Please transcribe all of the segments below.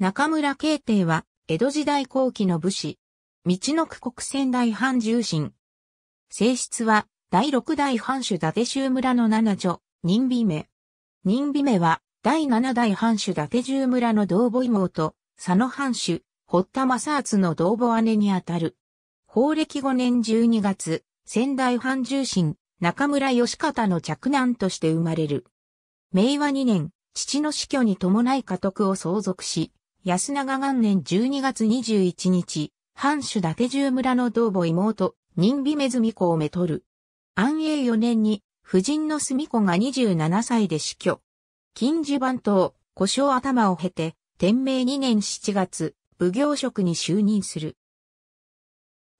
中村慶帝は、江戸時代後期の武士。道の区国仙台藩重臣。性質は、第六代藩主伊達州村の七女、任美目。任美目は、第七代藩主伊達州村の同母妹、佐野藩主、堀田正厚の同母姉にあたる。法暦5年12月、仙台藩重臣、中村義方の嫡男として生まれる。明和2年、父の死去に伴い家督を相続し、安永元年12月21日、藩主伊達十村の同母妹、任美めずみ子をめとる。安永4年に、夫人の住子が27歳で死去。近次番頭、故障頭を経て、天明2年7月、奉行職に就任する。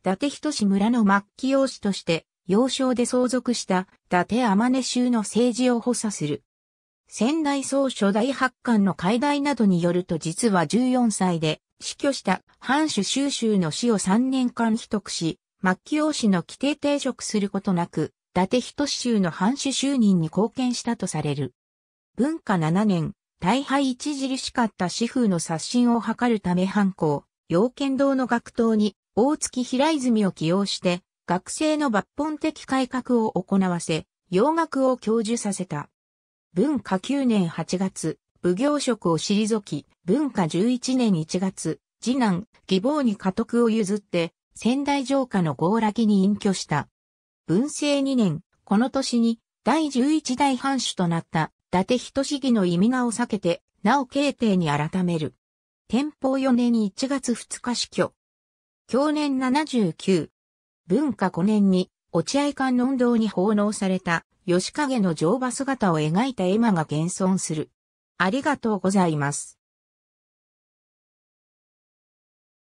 伊達人志村の末期養子として、幼少で相続した伊達天音衆の政治を補佐する。仙台総書大発刊の解題などによると実は14歳で死去した藩主修集の死を3年間秘匿し、末期王氏の規定定職することなく、伊達人州の藩主就任に貢献したとされる。文化7年、大敗著しかった死風の刷新を図るため藩校、要剣道の学頭に大月平泉を起用して、学生の抜本的改革を行わせ、洋学を教授させた。文化9年8月、奉行職を退き、文化11年1月、次男、義母に家督を譲って、仙台城下の強羅に隠居した。文政2年、この年に、第11代藩主となった、伊達仁市議の意味名を避けて、なお慶帝に改める。天保4年1月2日死去。去年79。文化5年に、落合観音堂に奉納された、吉影の乗馬姿を描いた絵馬が現存する。ありがとうございます。